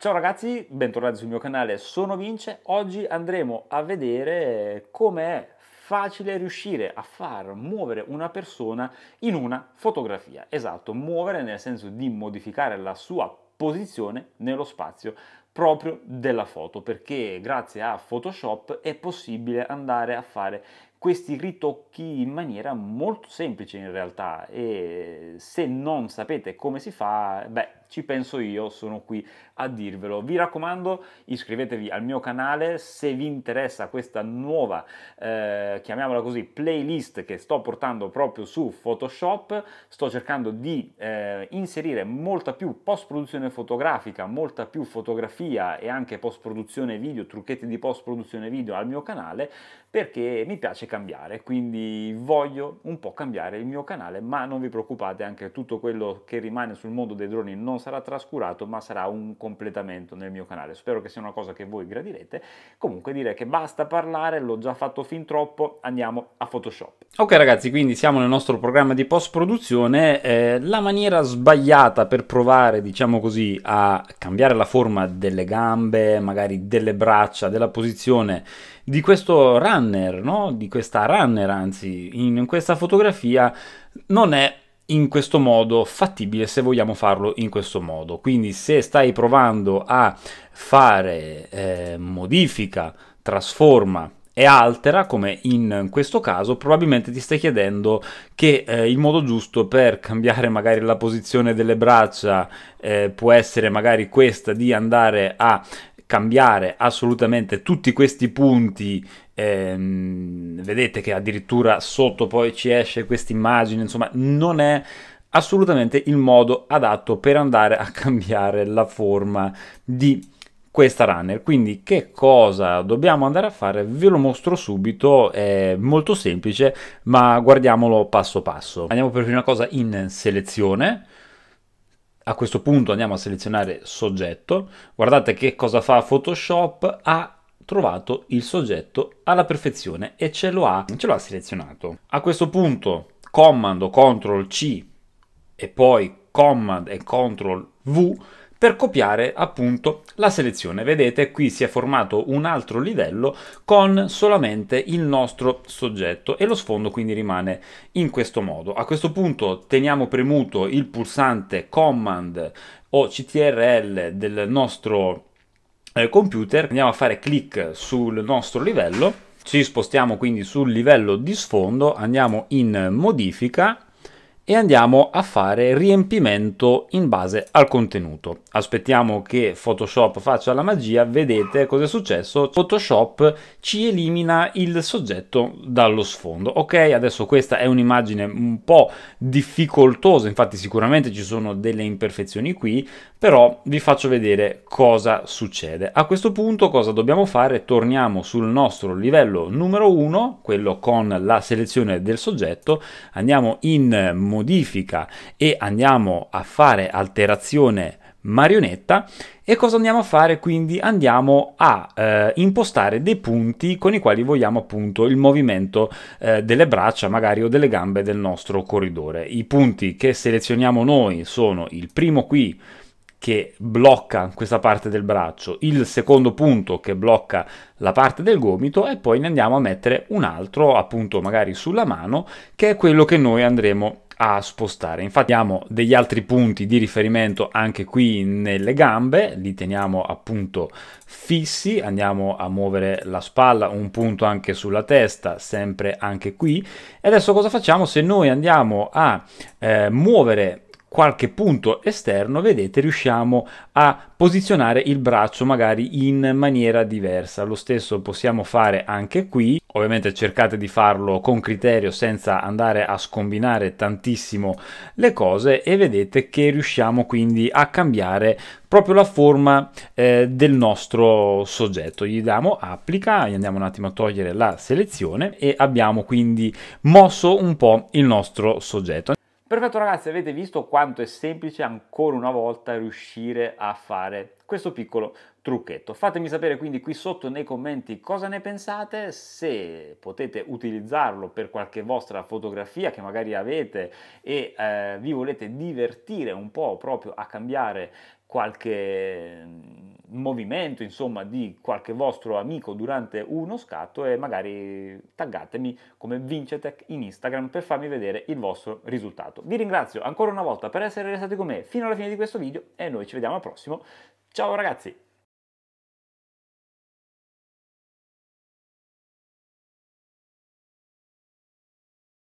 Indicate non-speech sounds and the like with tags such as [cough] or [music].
Ciao ragazzi, bentornati sul mio canale, sono Vince. Oggi andremo a vedere come è facile riuscire a far muovere una persona in una fotografia. Esatto, muovere nel senso di modificare la sua posizione nello spazio proprio della foto, perché grazie a Photoshop è possibile andare a fare questi ritocchi in maniera molto semplice in realtà e se non sapete come si fa, beh, ci penso io, sono qui a dirvelo. Vi raccomando, iscrivetevi al mio canale se vi interessa questa nuova, eh, chiamiamola così, playlist che sto portando proprio su Photoshop. Sto cercando di eh, inserire molta più post-produzione fotografica, molta più fotografia e anche post-produzione video, trucchetti di post-produzione video al mio canale perché mi piace cambiare, quindi voglio un po' cambiare il mio canale, ma non vi preoccupate, anche tutto quello che rimane sul mondo dei droni non non sarà trascurato ma sarà un completamento nel mio canale. Spero che sia una cosa che voi gradirete. Comunque direi che basta parlare, l'ho già fatto fin troppo, andiamo a Photoshop. Ok ragazzi, quindi siamo nel nostro programma di post produzione. Eh, la maniera sbagliata per provare, diciamo così, a cambiare la forma delle gambe, magari delle braccia, della posizione di questo runner, no? di questa runner anzi, in questa fotografia non è in questo modo fattibile se vogliamo farlo in questo modo. Quindi se stai provando a fare eh, modifica, trasforma e altera, come in questo caso, probabilmente ti stai chiedendo che eh, il modo giusto per cambiare magari la posizione delle braccia eh, può essere magari questa di andare a cambiare assolutamente tutti questi punti ehm, vedete che addirittura sotto poi ci esce questa immagine insomma non è assolutamente il modo adatto per andare a [laughs] cambiare la forma di questa runner quindi che cosa dobbiamo andare a fare ve lo mostro subito è molto semplice ma guardiamolo passo passo andiamo per prima cosa in selezione a questo punto andiamo a selezionare soggetto, guardate che cosa fa Photoshop, ha trovato il soggetto alla perfezione e ce lo ha, ce lo ha selezionato. A questo punto comando CTRL C e poi command e CTRL V per copiare appunto la selezione. Vedete qui si è formato un altro livello con solamente il nostro soggetto e lo sfondo quindi rimane in questo modo. A questo punto teniamo premuto il pulsante command o ctrl del nostro eh, computer, andiamo a fare clic sul nostro livello, ci spostiamo quindi sul livello di sfondo, andiamo in modifica e andiamo a fare riempimento in base al contenuto. Aspettiamo che Photoshop faccia la magia, vedete cosa è successo, Photoshop ci elimina il soggetto dallo sfondo. Ok, adesso questa è un'immagine un po' difficoltosa, infatti sicuramente ci sono delle imperfezioni qui, però vi faccio vedere cosa succede. A questo punto cosa dobbiamo fare? Torniamo sul nostro livello numero 1, quello con la selezione del soggetto, andiamo in modifica e andiamo a fare alterazione marionetta e cosa andiamo a fare quindi andiamo a eh, impostare dei punti con i quali vogliamo appunto il movimento eh, delle braccia magari o delle gambe del nostro corridore i punti che selezioniamo noi sono il primo qui che blocca questa parte del braccio, il secondo punto che blocca la parte del gomito e poi ne andiamo a mettere un altro appunto magari sulla mano che è quello che noi andremo a a spostare. Infatti abbiamo degli altri punti di riferimento anche qui nelle gambe, li teniamo appunto fissi, andiamo a muovere la spalla, un punto anche sulla testa, sempre anche qui. E adesso cosa facciamo? Se noi andiamo a eh, muovere qualche punto esterno, vedete, riusciamo a posizionare il braccio magari in maniera diversa. Lo stesso possiamo fare anche qui, ovviamente cercate di farlo con criterio senza andare a scombinare tantissimo le cose e vedete che riusciamo quindi a cambiare proprio la forma eh, del nostro soggetto. Gli diamo applica, gli andiamo un attimo a togliere la selezione e abbiamo quindi mosso un po' il nostro soggetto. Perfetto ragazzi, avete visto quanto è semplice ancora una volta riuscire a fare questo piccolo trucchetto. Fatemi sapere quindi qui sotto nei commenti cosa ne pensate, se potete utilizzarlo per qualche vostra fotografia che magari avete e eh, vi volete divertire un po' proprio a cambiare qualche movimento insomma di qualche vostro amico durante uno scatto e magari taggatemi come Vincetech in Instagram per farmi vedere il vostro risultato. Vi ringrazio ancora una volta per essere restati con me fino alla fine di questo video e noi ci vediamo al prossimo. Ciao ragazzi!